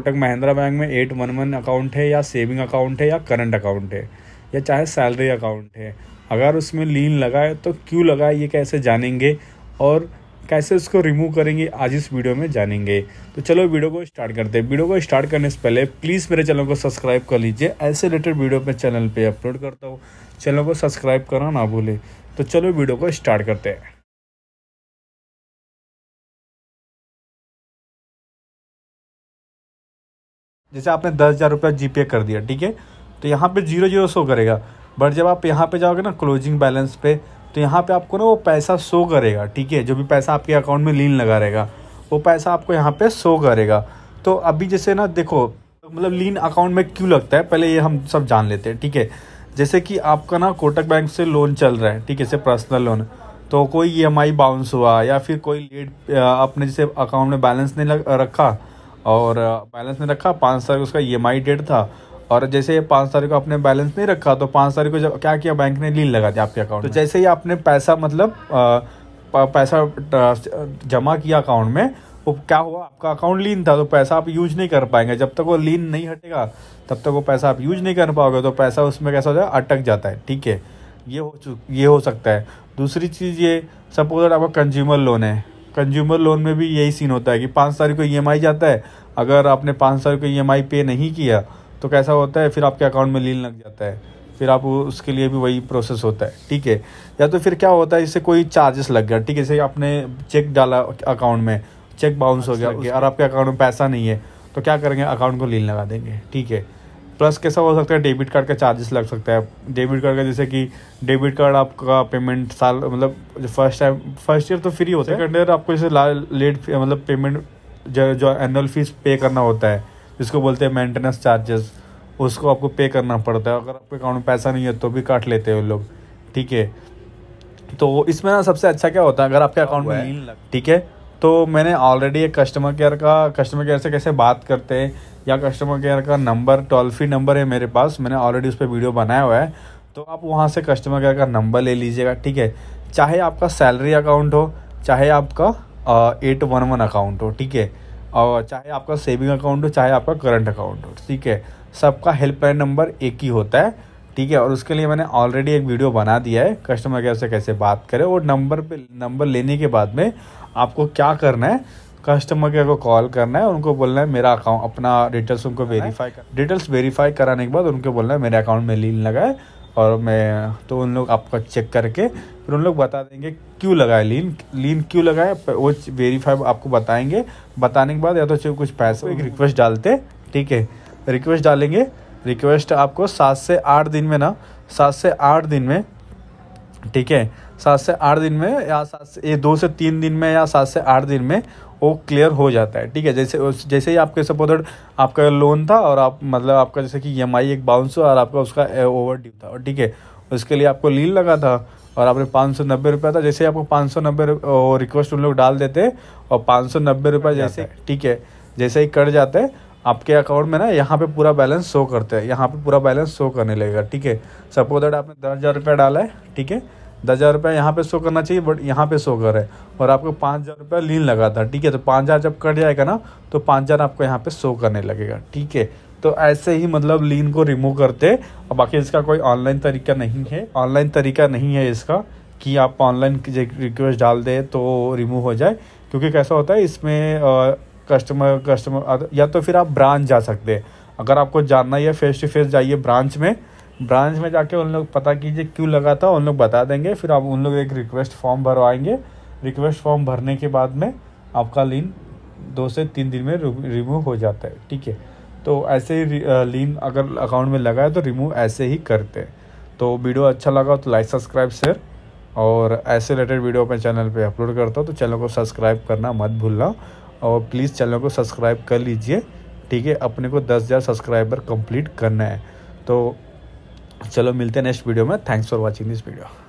Kotak Mahindra bank में eight one one account है या सेविंग अकाउंट है या करंट अकाउंट है या चाहे सैलरी अकाउंट है अगर उसमें लीन लगाए तो क्यों लगाए ये कैसे जानेंगे और कैसे उसको रिमूव करेंगे आज इस वीडियो में जानेंगे तो चलो वीडियो को स्टार्ट करते हैं वीडियो को स्टार्ट करने से पहले प्लीज़ मेरे चैनल को सब्सक्राइब कर लीजिए ऐसे रिलेटेड वीडियो मैं चैनल पर अपलोड करता हूँ चैनल को सब्सक्राइब करना ना भूलें तो चलो वीडियो को स्टार्ट करते हैं जैसे आपने दस हज़ार रुपया जी पे कर दिया ठीक है तो यहाँ पे जीरो जीरो शो करेगा बट जब आप यहाँ पे जाओगे ना क्लोजिंग बैलेंस पे तो यहाँ पे आपको ना वो पैसा शो करेगा ठीक है जो भी पैसा आपके अकाउंट में लीन लगा रहेगा वो पैसा आपको यहाँ पे शो करेगा तो अभी जैसे ना देखो मतलब लीन अकाउंट में क्यों लगता है पहले ये हम सब जान लेते हैं ठीक है जैसे कि आपका ना कोटक बैंक से लोन चल रहा है ठीक है जैसे पर्सनल लोन तो कोई ई e बाउंस हुआ या फिर कोई लेट अपने जैसे अकाउंट में बैलेंस नहीं लग, रखा और बैलेंस में रखा पाँच तारीख उसका ई e डेट था और जैसे पाँच तारीख को आपने बैलेंस नहीं रखा तो पाँच तारीख को जब क्या किया बैंक ने लील लगा दिया आपके अकाउंट तो जैसे ही आपने पैसा मतलब पैसा जमा किया अकाउंट में वो क्या हुआ आपका अकाउंट लीन था तो पैसा आप यूज नहीं कर पाएंगे जब तक वो लीन नहीं हटेगा तब तक वो पैसा आप यूज नहीं कर पाओगे तो पैसा उसमें कैसा हो जाए अटक जाता है ठीक है ये हो ये हो सकता है दूसरी चीज़ ये सपोज आपका कंज्यूमर लोन है कंज्यूमर लोन में भी यही सीन होता है कि पाँच तारीख को ई जाता है अगर आपने पाँच तारीख को ई पे नहीं किया तो कैसा होता है फिर आपके अकाउंट में लीन लग जाता है फिर आप उसके लिए भी वही प्रोसेस होता है ठीक है या तो फिर क्या होता है इससे कोई चार्जेस लग गया ठीक है जैसे आपने चेक डाला अकाउंट में चेक बाउंस हो गया अच्छा, और आपके अकाउंट में पैसा नहीं है तो क्या करेंगे अकाउंट को लीन लगा देंगे ठीक है प्लस कैसा हो सकता है डेबिट कार्ड का चार्जेस लग सकता है डेबिट कार्ड का जैसे कि डेबिट कार्ड आपका पेमेंट साल मतलब जो फर्स्ट टाइम फर्स्ट ईयर तो फ्री होता है सेकेंड ईयर आपको जैसे लेट मतलब पेमेंट जो जो एनुअल फीस पे करना होता है जिसको बोलते हैं मेंटेनेंस चार्जेस उसको आपको पे करना पड़ता है अगर आपके अकाउंट में पैसा नहीं है तो भी काट लेते हैं लोग ठीक है तो इसमें ना सबसे अच्छा क्या होता है अगर आपके अकाउंट में ठीक है तो मैंने ऑलरेडी एक कस्टमर केयर का कस्टमर केयर से कैसे बात करते हैं या कस्टमर केयर का नंबर टोल फ्री नंबर है मेरे पास मैंने ऑलरेडी उस पर वीडियो बनाया हुआ है तो आप वहाँ से कस्टमर केयर का नंबर ले लीजिएगा ठीक है चाहे आपका सैलरी अकाउंट हो चाहे आपका एट वन वन अकाउंट हो ठीक है और चाहे आपका सेविंग अकाउंट हो चाहे आपका करंट अकाउंट हो ठीक है सबका हेल्पलाइन नंबर एक ही होता है ठीक है और उसके लिए मैंने ऑलरेडी एक वीडियो बना दिया है कस्टमर केयर से कैसे बात करें और नंबर पे नंबर लेने के बाद में आपको क्या करना है कस्टमर केयर को कॉल करना है उनको बोलना है मेरा अकाउंट अपना डिटेल्स उनको वेरीफाई कर डिटेल्स वेरीफाई कराने के बाद उनको बोलना है मेरे अकाउंट में लीन लगाए और मैं तो उन लोग आपका चेक करके फिर उन लोग बता देंगे क्यों लगाए लीन लीन क्यों लगाए वो वेरीफाई आपको बताएंगे बताने के बाद या तो कुछ पैसे एक रिक्वेस्ट तो डालते ठीक है रिक्वेस्ट डालेंगे रिक्वेस्ट आपको सात से आठ दिन में ना सात से आठ दिन में ठीक है सात से आठ दिन में या सात से दो से तीन दिन में या सात से आठ दिन में वो क्लियर हो जाता है ठीक है जैसे जैसे ही आपके सपोज आपका लोन था और आप मतलब आपका जैसे कि ई एम आई एक बाउंस हुआ और आपका उसका ओवर ड्यू था और ठीक है उसके लिए आपको लील लगा था और आपने पाँच सौ नब्बे रुपया था जैसे आपको पाँच सौ नब्बे रिक्वेस्ट उन लोग डाल देते और पाँच सौ नब्बे रुपया जैसे ठीक है जैसे ही कट जाते हैं आपके अकाउंट में ना यहाँ पे पूरा बैलेंस शो करते हैं यहाँ पे पूरा बैलेंस शो करने लगेगा ठीक है सपोज दैट आपने दस हज़ार रुपया डाला है ठीक है दस हज़ार रुपया यहाँ पर शो करना चाहिए बट यहाँ पे शो कर रहे और आपको पाँच हज़ार रुपया लीन लगा था ठीक है तो पाँच हज़ार जब कट जाएगा ना तो पाँच हज़ार आपको यहाँ पे शो करने लगेगा ठीक है तो ऐसे ही मतलब लीन को रिमूव करते और बाकी इसका कोई ऑनलाइन तरीका नहीं है ऑनलाइन तरीका नहीं है इसका कि आप ऑनलाइन रिक्वेस्ट डाल दें तो रिमूव हो जाए क्योंकि कैसा होता है इसमें कस्टमर कस्टमर या तो फिर आप ब्रांच जा सकते हैं अगर आपको जानना है फेस टू फेस जाइए ब्रांच में ब्रांच में जाके उन लोग पता कीजिए क्यों लगा था उन लोग बता देंगे फिर आप उन लोग एक रिक्वेस्ट फॉर्म भरवाएंगे रिक्वेस्ट फॉर्म भरने के बाद में आपका लीन दो से तीन दिन में रिमूव हो जाता है ठीक है तो ऐसे ही लीन अगर अकाउंट में लगा है तो रिमूव ऐसे ही करते हैं तो वीडियो अच्छा लगा तो लाइक सब्सक्राइब शेयर और ऐसे रिलेटेड वीडियो अपने चैनल पे अपलोड करता हूँ तो चैनल को सब्सक्राइब करना मत भूलना और प्लीज़ चैनल को सब्सक्राइब कर लीजिए ठीक है अपने को दस हज़ार सब्सक्राइबर कंप्लीट करना है तो चलो मिलते हैं नेक्स्ट वीडियो में thanks for watching this video